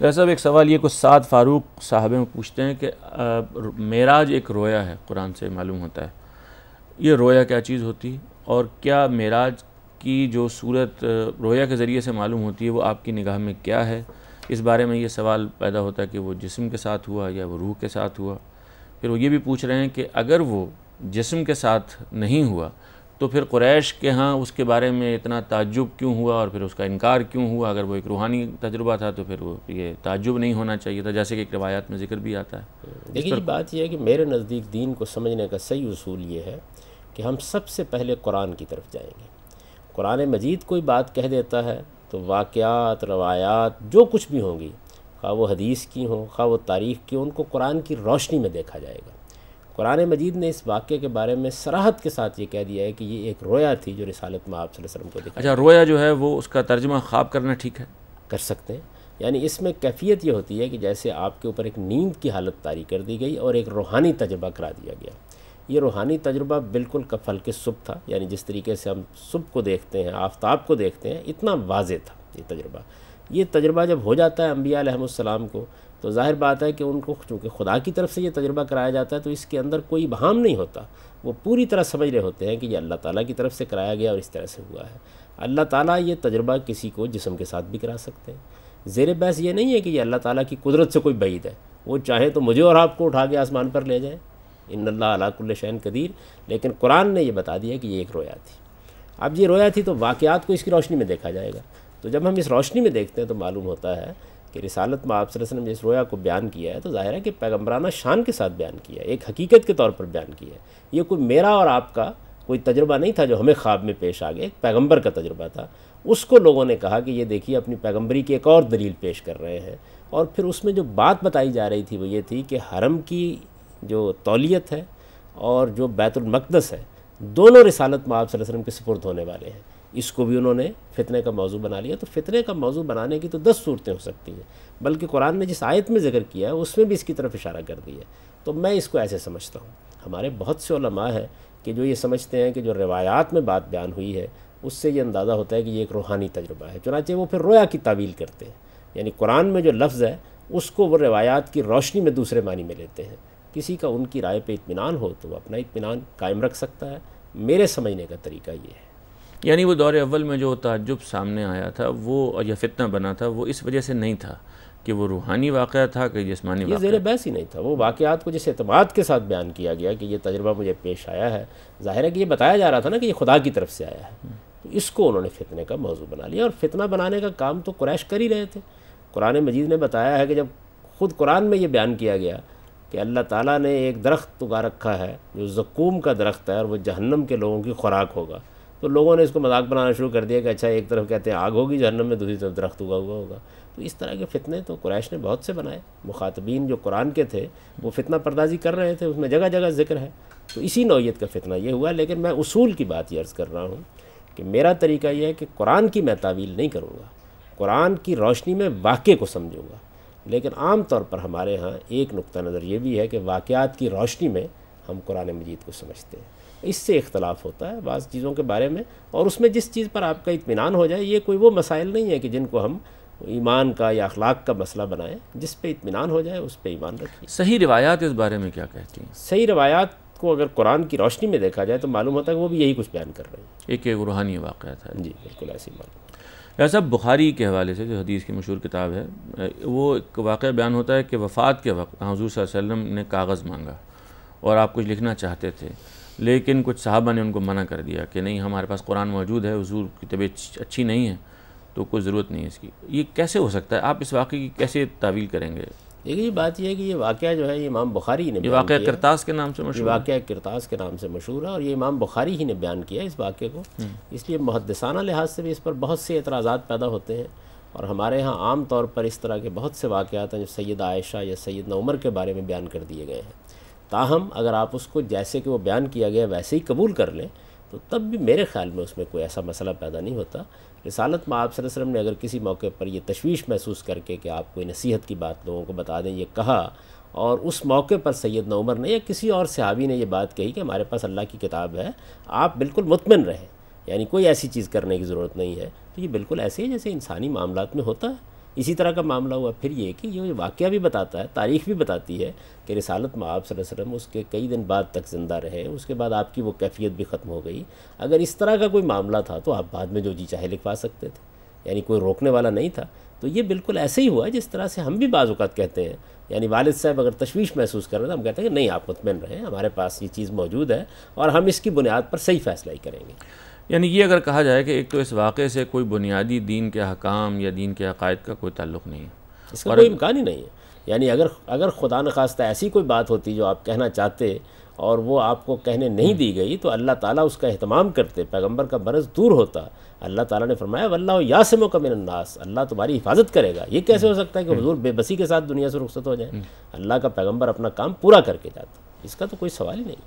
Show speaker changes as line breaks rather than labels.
जैसा तो साहब एक सवाल ये कुछ सात फ़ारूक साहब में पूछते हैं कि मेराज एक रोया है कुरान से मालूम होता है ये रोया क्या चीज़ होती है और क्या मेराज की जो सूरत रोया के ज़रिए से मालूम होती है वो आपकी निगाह में क्या है इस बारे में ये सवाल पैदा होता है कि वो जिस्म के साथ हुआ या वो रूह के साथ हुआ फिर वो ये भी पूछ रहे हैं कि अगर वो जिस्म के साथ नहीं हुआ तो फिर क्रैश के यहाँ उसके बारे में इतना ताजुब क्यों हुआ और फिर उसका इनकार क्यों हुआ अगर वो एक रूहानी तजुर्बा था तो फिर वो ये ताजुब नहीं होना चाहिए था जैसे कि एक रवायात में जिक्र भी आता है देखिए
बात यह है कि मेरे नज़दीक दीन को समझने का सही असूल ये है कि हम सबसे पहले कुरान की तरफ जाएंगे कुरान मजीद कोई बात कह देता है तो वाक़ात रवायात जो कुछ भी होंगी खा वो हदीस की हों खा वो तारीख़ की उनको कुरान की रोशनी में देखा जाएगा कुरान मजीद ने इस वाक्य के बारे में सराहत के साथ ये कह दिया है कि ये एक रोया थी जो रिसालत में आप वसल्लम को देखा अच्छा
रोया जो है वो उसका तर्जमा ख्वाब करना ठीक है कर सकते हैं
यानी इसमें कैफियत ये होती है कि जैसे आपके ऊपर एक नींद की हालत तारी कर दी गई और एक रूहानी तजर्बा करा दिया गया ये रूहानी तजर्बा बिल्कुल कफल के सुब था यानी जिस तरीके से हम सुबह को देखते हैं आफ्ताब को देखते हैं इतना वाज था ये तजुर्बा ये तजुर्बा जब हो जाता है अम्बिया को तो जाहिर बात है कि उनको चूँकि खुदा की तरफ से ये तजर्बा कराया जाता है तो इसके अंदर कोई भाम नहीं होता वो पूरी तरह समझ रहे होते हैं कि ये अल्लाह ताला की तरफ से कराया गया और इस तरह से हुआ है अल्लाह ताला ये तजर्बा किसी को जिसम के साथ भी करा सकते हैं ज़ेर बहस ये नहीं है कि ये अल्लाह ताला की कुदरत से कोई बैद है वो चाहे तो मुझे और आपको उठा के आसमान पर ले जाए इन अलाकुल्ल शैन कदीर लेकिन कुरान ने यह बता दिया कि ये एक रोया थी अब ये रोया थी तो वाक़ात को इसकी रोशनी में देखा जाएगा तो जब हम इस रोशनी में देखते हैं तो मालूम होता है कि रिसालत में आप ने जिस रोया को बयान किया है तो ज़ाहिर है कि पैगम्बराना शान के साथ बयान किया है एक हकीकत के तौर पर बयान किया है ये कोई मेरा और आपका कोई तजुर्बा नहीं था जो हमें ख्वाब में पेश आ गया एक पैगम्बर का तजुर्बा था उसको लोगों ने कहा कि ये देखिए अपनी पैगम्बरी की एक और दलील पेश कर रहे हैं और फिर उसमें जो बात बताई जा रही थी वो ये थी कि हरम की जो तौलीत है और जो बैतुलमक़दस है दोनों रिसालत में आप के सपुर्द होने वाले हैं इसको भी उन्होंने फितने का मौजू बना लिया तो फितने का मौजू बनाने की तो दस सूरतें हो सकती हैं बल्कि कुरान ने जिस आयत में जिक्र किया है उसमें भी इसकी तरफ इशारा कर दिया तो मैं इसको ऐसे समझता हूँ हमारे बहुत से लमा है कि जो ये समझते हैं कि जो रवायात में बात बयान हुई है उससे ये अंदाज़ा होता है कि ये एक रूहानी तजुर्बा है चुनाचे वो फिर रोया की तावील करते हैं यानी कुरान में जो लफ्ज़ है उसको वो रवायात की रोशनी में दूसरे मानी में लेते हैं किसी का उनकी राय पे इतमान हो तो वो अपना इतमान कायम रख सकता है मेरे समझने का तरीका ये है
यानी वो दौरे अव्वल में जो ताजुब सामने आया था वो या फितना बना था वो इस वजह से नहीं था कि वो रूहानी वाक़ था कि जिसमानी ये जेर
बहस ही नहीं था वो
वाक़ात को जिस अतमाद
के साथ बयान किया गया कि ये तजर्बा मुझे पेश आया है ज़ाहिर है कि ये बताया जा रहा था ना कि ये खुदा की तरफ से आया है तो इसको उन्होंने फितने का मौजू बना लिया और फितना बनाने का काम तो क्रैश कर ही रहे थे कुरान मजीद ने बताया है कि जब ख़ुद कुरान में ये बयान किया गया कि अल्लाह ताली ने एक दरख्त उगा रखा है जो जकूम का दरख्त है और वह जहन्नम के लोगों की खुराक होगा तो लोगों ने इसको मजाक बनाना शुरू कर दिया कि अच्छा एक तरफ कहते हैं आग होगी जहनम में दूसरी तरफ दरख्त हुआ हुआ होगा तो इस तरह के फितने तो कुरैश ने बहुत से बनाए मुखातबीन जो कुरान के थे वो फितना परदाजी कर रहे थे उसमें जगह जगह जिक्र है तो इसी नौीयत का फितना ये हुआ लेकिन मैं उसूल की बात ये अर्ज़ कर रहा हूँ कि मेरा तरीका यह है कि कुरान की मैं तावील नहीं करूँगा कुरान की रोशनी में वाक़े को समझूँगा लेकिन आम तौर पर हमारे यहाँ एक नुक़ नज़र ये भी है कि वाक़ात की रोशनी में हम कुरान मजीद को समझते हैं इससे इख्तलाफ होता है बाज़ चीज़ों के बारे में और उसमें जिस चीज़ पर आपका इतमान हो जाए ये कोई वो मसाइल नहीं है कि जिनको हम ईमान का या अखलाक का मसला बनाएं जिस पे इतमान हो जाए उस पर ईमान रखें सही रवायात इस बारे में क्या कहती हैं सही रवायात को अगर कुरान की रोशनी में देखा जाए तो मालूम होता है कि वो भी यही कुछ
बयान कर रहे हैं एक एक रूहानी वाक़ था जी बिल्कुल ऐसी मालूम या बुखारी के हवाले से जो हदीस की मशहूर किताब है वो एक वाक़ बयान होता है कि वफ़ात के वक्त हाँ, हजूर वसल्लम ने कागज़ मांगा और आप कुछ लिखना चाहते थे लेकिन कुछ साहबा ने उनको मना कर दिया कि नहीं हमारे पास कुरान मौजूद है हजूर की तबीयत अच्छी नहीं है तो कोई ज़रूरत नहीं है इसकी ये कैसे हो सकता है आप इस वाक़े की कैसे तावील करेंगे
देखिए बात यह है कि ये वाक़ जो है इमाम बुखारी ने वाक़ करतास के नाम से मशहूर वाक़ करतास के नाम से मशहूर है और ये इमाम बुखारी ही ने बयान किया इस वाक़े को हम्म। इसलिए मुहदसाना लिहाज से भी इस पर बहुत से एतराज़ा पैदा होते हैं और हमारे यहाँ आम तौर पर इस तरह के बहुत से वाक़ात हैं जो सैद आयशा या सैद उमर के बारे में बयान कर दिए गए हैं ताहम अगर आप उसको जैसे कि वो बयान किया गया वैसे ही कबूल कर लें तो तब भी मेरे ख्याल में उसमें कोई ऐसा मसला पैदा नहीं होता रिसालत में आप वसल्लम ने अगर किसी मौके पर यह तशवीश महसूस करके कि आप कोई नसीहत की बात लोगों को बता दें ये कहा और उस मौके पर सैयद नमर ने या किसी और सहाबी ने यह बात कही कि हमारे पास अल्लाह की किताब है आप बिल्कुल मुतमिन रहें यानी कोई ऐसी चीज़ करने की ज़रूरत नहीं है तो ये बिल्कुल ऐसे ही जैसे इंसानी मामला में होता है इसी तरह का मामला हुआ फिर ये कि ये वाक़ भी बताता है तारीख भी बताती है कि रसालत में आप वसम उसके कई दिन बाद तक ज़िंदा रहे उसके बाद आपकी वो कैफियत भी ख़त्म हो गई अगर इस तरह का कोई मामला था तो आप बाद में जो जी चाहे लिखवा सकते थे यानी कोई रोकने वाला नहीं था तो ये बिल्कुल ऐसे ही हुआ जिस तरह से हम भी बाज़ात कहते हैं यानी वालद साहब अगर तशवीश महसूस कर रहे हैं तो हम कहते हैं कि नहीं आप मुतमिन रहें हमारे पास ये चीज़ मौजूद है और हम इसकी बुनियाद पर सही फ़ैसला ही करेंगे
यानी ये अगर कहा जाए कि एक तो इस वाक़े से कोई बुनियादी दीन के अहकाम या दीन के अकायद का कोई ताल्लुक़ नहीं है इसका कोई इम्कान ही नहीं है यानी अगर
अगर खुदा न खास्ता ऐसी कोई बात होती जो आप कहना चाहते और वो आपको कहने नहीं दी गई तो अल्लाह ताला उसका अहतमाम करते पैगंबर का बरस दूर होता अल्लाह ताला ने फरमाया वल्ला यासम का अल्लाह तुम्हारी हिफाजत करेगा ये कैसे हो सकता है कि हजूर हम्म। बेबसी के साथ दुनिया से रुखसत हो जाए हम्म। अल्लाह का पैगम्बर अपना काम पूरा करके जाता इसका तो कोई सवाल ही नहीं